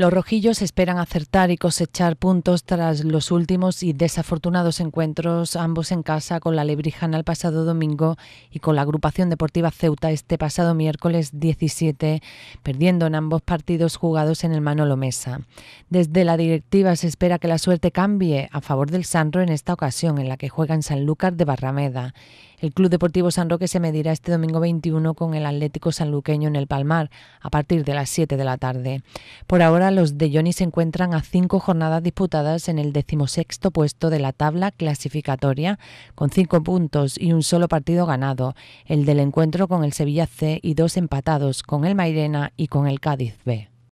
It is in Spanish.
Los rojillos esperan acertar y cosechar puntos tras los últimos y desafortunados encuentros, ambos en casa, con la Lebrijana el pasado domingo y con la agrupación deportiva Ceuta este pasado miércoles 17, perdiendo en ambos partidos jugados en el Manolo Mesa. Desde la directiva se espera que la suerte cambie a favor del Sanro en esta ocasión, en la que juega en Sanlúcar de Barrameda. El Club Deportivo San Roque se medirá este domingo 21 con el Atlético Sanluqueño en el Palmar a partir de las 7 de la tarde. Por ahora, los de Johnny se encuentran a cinco jornadas disputadas en el decimosexto puesto de la tabla clasificatoria, con cinco puntos y un solo partido ganado, el del encuentro con el Sevilla C y dos empatados con el Mairena y con el Cádiz B.